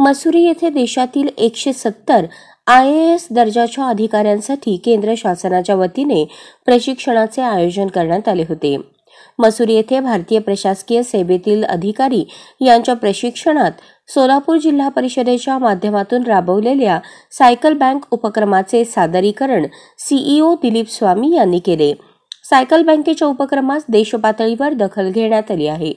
मसुरी येथे देशातील एकशे सत्तर आय ए एस दर्जाच्या अधिकाऱ्यांसाठी केंद्र शासनाच्या वतीने प्रशिक्षणाचे आयोजन करण्यात आले होते मसुरी येथे भारतीय प्रशासकीय सेवेतील अधिकारी यांच्या प्रशिक्षणात सोलापूर जिल्हा परिषदेच्या माध्यमातून राबवलेल्या सायकल बँक उपक्रमाचे सादरीकरण सीईओ दिलीप स्वामी यांनी केले सायकल बँकेच्या उपक्रमास देशपातळीवर दखल घेण्यात आली आहे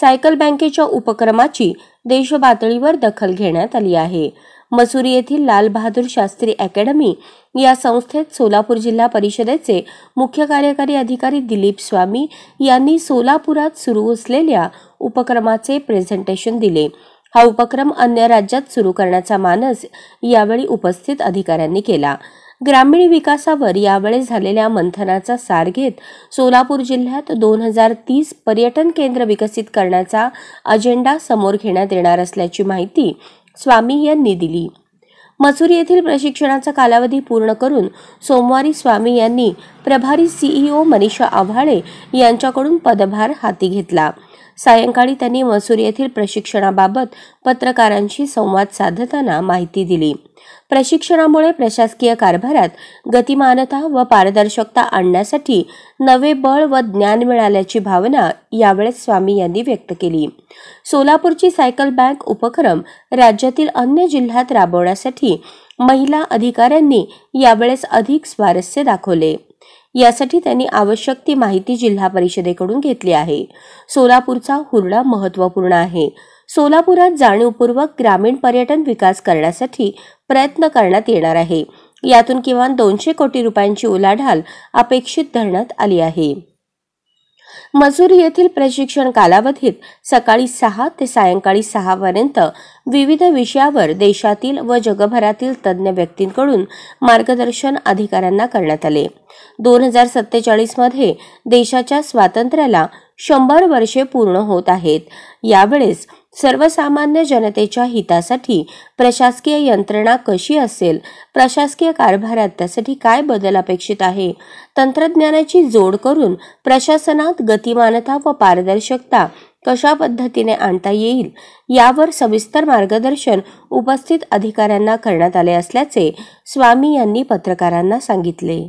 सायकल बँकेच्या उपक्रमाची देशपातळीवर दखल घेण्यात आली आहे मसुरी येथील लाल शास्त्री अकॅडमी या संस्थेत सोलापूर जिल्हा परिषदेचे मुख्य कार्यकारी अधिकारी दिलीप स्वामी यांनी सोलापुरात सुरू असलेल्या उपक्रमाचे प्रेझेंटेशन दिले हा उपक्रम अन्य राज्यात सुरू करण्याचा मानस यावेळी उपस्थित अधिकाऱ्यांनी केला ग्रामीण विकासावर यावेळेस झालेल्या मंथनाचा सार घेत सोलापूर जिल्ह्यात दोन हजार तीस पर्यटन केंद्र विकसित करण्याचा अजेंडा समोर घेण्यात येणार असल्याची माहिती स्वामी यांनी दिली मसूर येथील प्रशिक्षणाचा कालावधी पूर्ण करून सोमवारी स्वामी यांनी प्रभारी सीईओ मनीषा आव्हाळे यांच्याकडून पदभार हाती घेतला सायंकाळी त्यांनी मसूर येथील प्रशिक्षणाबाबत पत्रकारांशी संवाद साधताना माहिती दिली प्रशिक्षणामुळे प्रशासकीय कारभारात गतिमानता व पारदर्शकता आणण्यासाठी नवे बळ व ज्ञान मिळाल्याची भावना यावेळेस स्वामी यांनी व्यक्त केली सोलापूरची सायकल बँक उपक्रम राज्यातील अन्य जिल्ह्यात राबवण्यासाठी महिला अधिकाऱ्यांनी यावेळेस अधिक स्वारस्य दाखवले यासाठी त्यांनी आवश्यक ती माहिती जिल्हा परिषदेकडून घेतली आहे सोलापूरचा हुरडा महत्त्वपूर्ण आहे सोलापुरात जाणीवपूर्वक ग्रामीण पर्यटन विकास करण्यासाठी प्रयत्न करण्यात येणार आहे यातून किमान दोनशे कोटी रुपयांची उलाढाल अपेक्षित धरण्यात आली आहे मजुरी येथील प्रशिक्षण कालावधीत सकाळी सहा ते सायंकाळी सहा पर्यंत विविध विषयावर देशातील व जगभरातील तज्ज्ञ व्यक्तींकडून मार्गदर्शन अधिकाऱ्यांना करण्यात आले दोन हजार सत्तेचाळीस मध्ये देशाच्या स्वातंत्र्याला शंभर वर्षे पूर्ण होत आहेत यावेळेस सर्वसामान्य जनतेच्या हितासाठी प्रशासकीय यंत्रणा कशी असेल प्रशासकीय कारभारात त्यासाठी काय बदल अपेक्षित आहे तंत्रज्ञानाची जोड करून प्रशासनात गतिमानता व पारदर्शकता कशा पद्धतीने आणता येईल यावर सविस्तर मार्गदर्शन उपस्थित अधिकाऱ्यांना करण्यात आले असल्याचे स्वामी यांनी पत्रकारांना सांगितले